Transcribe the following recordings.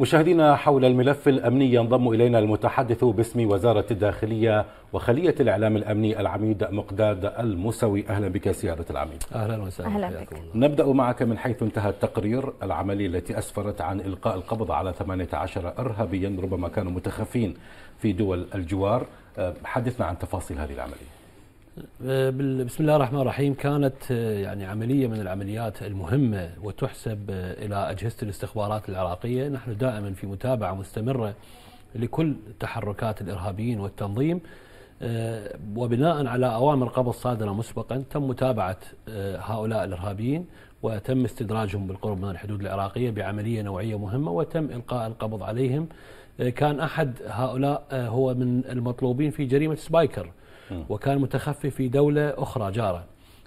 مشاهدينا حول الملف الأمني ينضم إلينا المتحدث باسم وزارة الداخلية وخلية الإعلام الأمني العميد مقداد المسوي أهلا بك سيادة العميد أهلا وسهلا أهلا بك. نبدأ معك من حيث انتهى التقرير العملي التي أسفرت عن إلقاء القبض على 18 إرهابيا ربما كانوا متخفين في دول الجوار أه، حدثنا عن تفاصيل هذه العملية آه، بسم الله الرحمن الرحيم كانت آه، يعني عملية من العمليات المهمة وتحسب آه، إلى أجهزة الاستخبارات العراقية نحن دائما في متابعة مستمرة لكل تحركات الإرهابيين والتنظيم وبناء على أوامر قبض صادرة مسبقا تم متابعة هؤلاء الإرهابيين وتم استدراجهم بالقرب من الحدود العراقية بعملية نوعية مهمة وتم إلقاء القبض عليهم كان أحد هؤلاء هو من المطلوبين في جريمة سبايكر اه. وكان متخفي في دولة أخرى جارة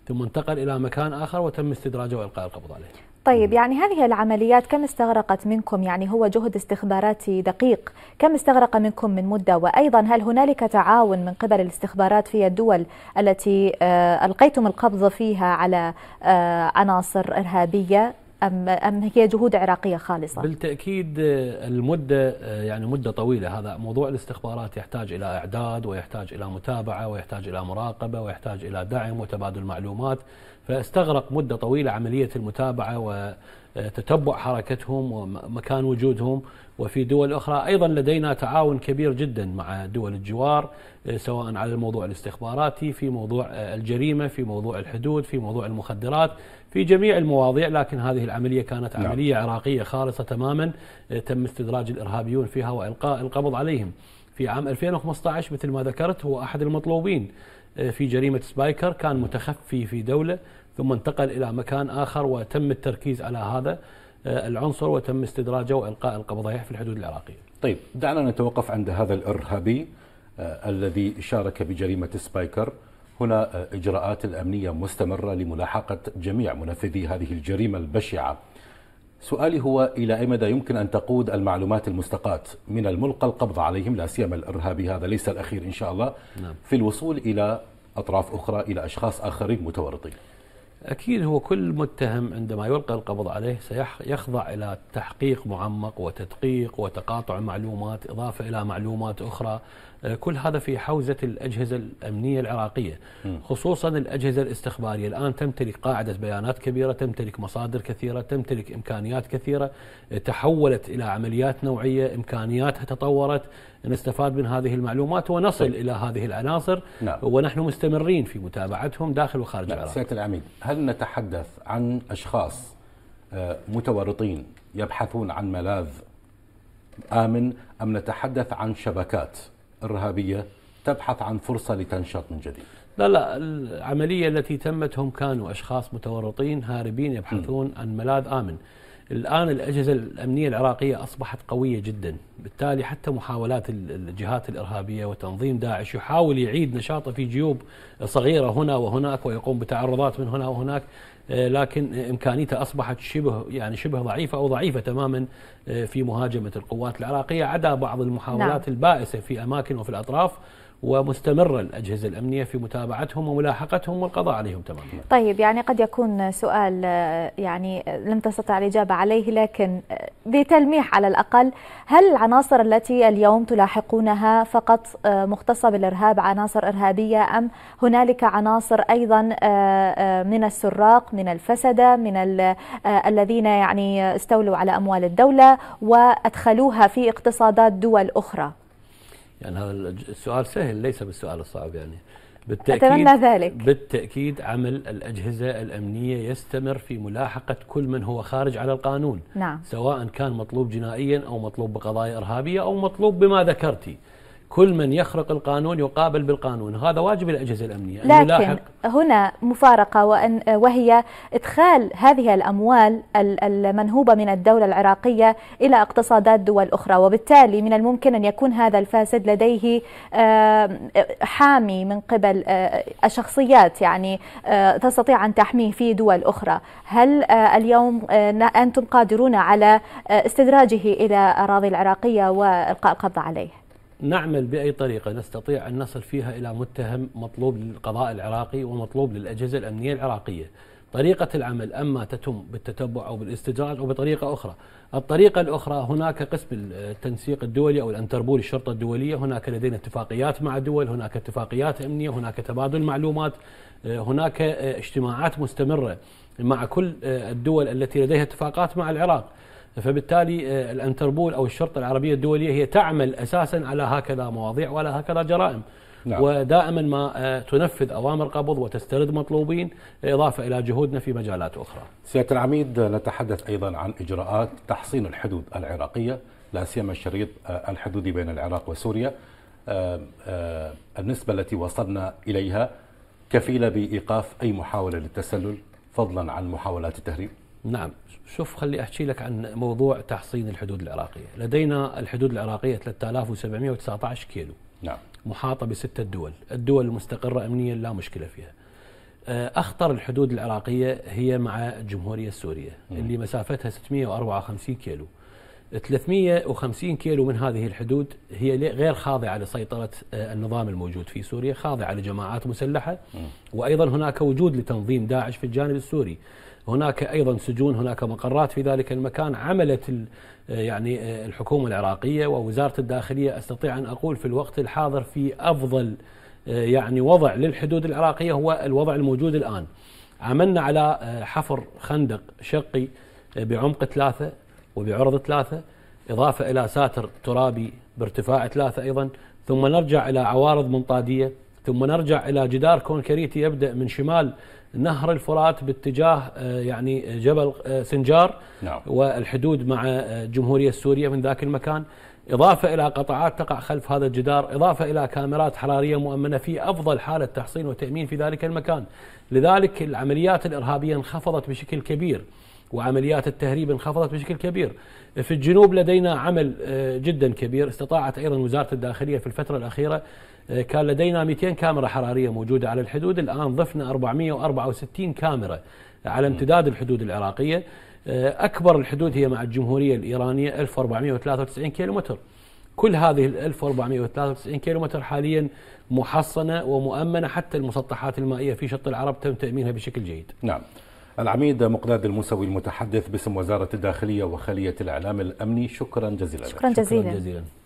ثم انتقل إلى مكان آخر وتم استدراجه وإلقاء القبض عليه طيب يعني هذه العمليات كم استغرقت منكم يعني هو جهد استخباراتي دقيق كم استغرق منكم من مدة وأيضا هل هنالك تعاون من قبل الاستخبارات في الدول التي آه، ألقيتم القبض فيها على آه، عناصر إرهابية أم, أم هي جهود عراقية خالصة؟ بالتأكيد آه، المدة آه، يعني مدة طويلة هذا موضوع الاستخبارات يحتاج إلى إعداد ويحتاج إلى متابعة ويحتاج إلى مراقبة ويحتاج إلى دعم وتبادل معلومات فاستغرق مدة طويلة عملية المتابعة وتتبع حركتهم ومكان وجودهم وفي دول أخرى أيضا لدينا تعاون كبير جدا مع دول الجوار سواء على الموضوع الاستخباراتي في موضوع الجريمة في موضوع الحدود في موضوع المخدرات في جميع المواضيع لكن هذه العملية كانت نعم. عملية عراقية خالصة تماما تم استدراج الإرهابيون فيها وإلقاء القبض عليهم في عام 2015 مثل ما ذكرت هو أحد المطلوبين آه، في جريمة سبايكر كان متخفي في دولة ثم انتقل إلى مكان آخر وتم التركيز على هذا آه، العنصر وتم استدراجه وإلقاء القبض في الحدود العراقية طيب دعنا نتوقف عند هذا الإرهابي آه، الذي شارك بجريمة سبايكر هنا إجراءات الأمنية مستمرة لملاحقة جميع منفذي هذه الجريمة البشعة سؤالي هو إلى أي مدى يمكن أن تقود المعلومات المستقاة من الملقى القبض عليهم لا سيما الإرهابي هذا ليس الأخير إن شاء الله نعم. في الوصول إلى أطراف أخرى إلى أشخاص آخرين متورطين أكيد هو كل متهم عندما يلقى القبض عليه سيخضع إلى تحقيق معمق وتدقيق وتقاطع معلومات إضافة إلى معلومات أخرى آه، كل هذا في حوزة الأجهزة الأمنية العراقية خصوصا الأجهزة الاستخبارية الآن تمتلك قاعدة بيانات كبيرة تمتلك مصادر كثيرة تمتلك إمكانيات كثيرة آه، تحولت إلى عمليات نوعية إمكانياتها تطورت نستفاد من هذه المعلومات ونصل طيب. إلى هذه العناصر نعم. ونحن مستمرين في متابعتهم داخل وخارج نعم. العراق سيادة العميد هل نتحدث عن أشخاص آه، متورطين يبحثون عن ملاذ آمن أم نتحدث عن شبكات إرهابية تبحث عن فرصة لتنشط من جديد لا لا العملية التي تمت هم كانوا أشخاص متورطين هاربين يبحثون م. عن ملاذ آمن الآن الأجهزة الأمنية العراقية أصبحت قوية جدا بالتالي حتى محاولات الجهات الإرهابية وتنظيم داعش يحاول يعيد نشاطه في جيوب صغيرة هنا وهناك ويقوم بتعرضات من هنا وهناك آه، لكن إمكانيته أصبحت شبه يعني شبه ضعيفة أو ضعيفة تماما آه، في مهاجمة القوات العراقية عدا بعض المحاولات نعم. البائسة في أماكن وفي الأطراف ومستمرة الأجهزة الأمنية في متابعتهم وملاحقتهم والقضاء عليهم تماما طيب يعني قد يكون سؤال آه، يعني لم تستطع الإجابة عليه لكن آه، بتلميح على الأقل هل العناصر التي اليوم تلاحقونها فقط آه، مختصة بالإرهاب عناصر إرهابية أم هنالك عناصر أيضا من السراق من الفسدة من الذين يعني استولوا على أموال الدولة وأدخلوها في اقتصادات دول أخرى يعني هذا السؤال سهل ليس بالسؤال الصعب يعني بالتأكيد أتمنى ذلك بالتأكيد عمل الأجهزة الأمنية يستمر في ملاحقة كل من هو خارج على القانون نعم. سواء كان مطلوب جنائيا أو مطلوب بقضايا إرهابية أو مطلوب بما ذكرتي كل من يخرق القانون يقابل بالقانون هذا واجب الأجهزة الأمنية لكن هنا مفارقة وأن وهي إدخال هذه الأموال المنهوبة من الدولة العراقية إلى اقتصادات دول أخرى وبالتالي من الممكن أن يكون هذا الفاسد لديه حامي من قبل آه، الشخصيات يعني آه، تستطيع أن تحميه في دول أخرى هل آه، اليوم أنتم قادرون على استدراجه إلى أراضي العراقية وإلقاء القبض عليه نعمل باي طريقه نستطيع ان نصل فيها الى متهم مطلوب للقضاء العراقي ومطلوب للاجهزه الامنيه العراقيه. طريقه العمل اما تتم بالتتبع او بالاستدراج او بطريقه اخرى. الطريقه الاخرى هناك قسم التنسيق الدولي او الانتربول الشرطه الدوليه، هناك لدينا اتفاقيات مع دول، هناك اتفاقيات امنيه، هناك تبادل معلومات، آه، هناك آه، اجتماعات مستمره مع كل آه، الدول التي لديها اتفاقات مع العراق. فبالتالي آه، الانتربول او الشرطه العربيه الدوليه هي تعمل اساسا على هكذا مواضيع وعلى هكذا جرائم نعم. ودائما ما آه، تنفذ اوامر قبض وتسترد مطلوبين اضافه الى جهودنا في مجالات اخرى. سياده العميد نتحدث ايضا عن اجراءات تحصين الحدود العراقيه لا سيما الشريط آه، الحدودي بين العراق وسوريا. النسبه التي وصلنا اليها كفيله بايقاف اي محاوله للتسلل فضلا عن محاولات التهريب. نعم شوف خلي أحكي لك عن موضوع تحصين الحدود العراقية لدينا الحدود العراقية 3719 كيلو نعم محاطة بستة دول الدول المستقرة أمنيا لا مشكلة فيها آه، أخطر الحدود العراقية هي مع الجمهورية السورية اللي مسافتها 654 كيلو 350 كيلو من هذه الحدود هي غير خاضعة لسيطرة آه، النظام الموجود في سوريا خاضعة لجماعات مسلحة وأيضا هناك وجود لتنظيم داعش في الجانب السوري هناك أيضا سجون هناك مقرات في ذلك المكان عملت آه، يعني آه، الحكومة العراقية ووزارة الداخلية أستطيع أن أقول في الوقت الحاضر في أفضل يعني وضع للحدود العراقية هو الوضع الموجود الآن عملنا على حفر خندق شقي بعمق ثلاثة وبعرض ثلاثة إضافة إلى ساتر ترابي بارتفاع ثلاثة أيضا ثم نرجع إلى عوارض منطادية ثم نرجع إلى جدار كونكريتي يبدأ من شمال نهر الفرات باتجاه آه، يعني جبل آه، سنجار نعم. والحدود مع آه، الجمهورية السورية من ذاك المكان إضافة إلى قطعات تقع خلف هذا الجدار إضافة إلى كاميرات حرارية مؤمنة في أفضل حالة تحصين وتأمين في ذلك المكان لذلك العمليات الإرهابية انخفضت بشكل كبير وعمليات التهريب انخفضت بشكل كبير في الجنوب لدينا عمل آه، جدا كبير استطاعت أيضا وزارة الداخلية في الفترة الأخيرة آه، كان لدينا 200 كاميرا حرارية موجودة على الحدود الآن ضفنا 464 كاميرا على امتداد الحدود العراقية آه، أكبر الحدود هي مع الجمهورية الإيرانية 1493 كيلومتر كل هذه ال 1493 كيلومتر حاليا محصنة ومؤمنة حتى المسطحات المائية في شط العرب تم تأمينها بشكل جيد نعم العميد مقداد الموسوي المتحدث باسم وزارة الداخلية وخلية الإعلام الأمني شكرا جزيلا شكرا جزيلا, شكرا جزيلا.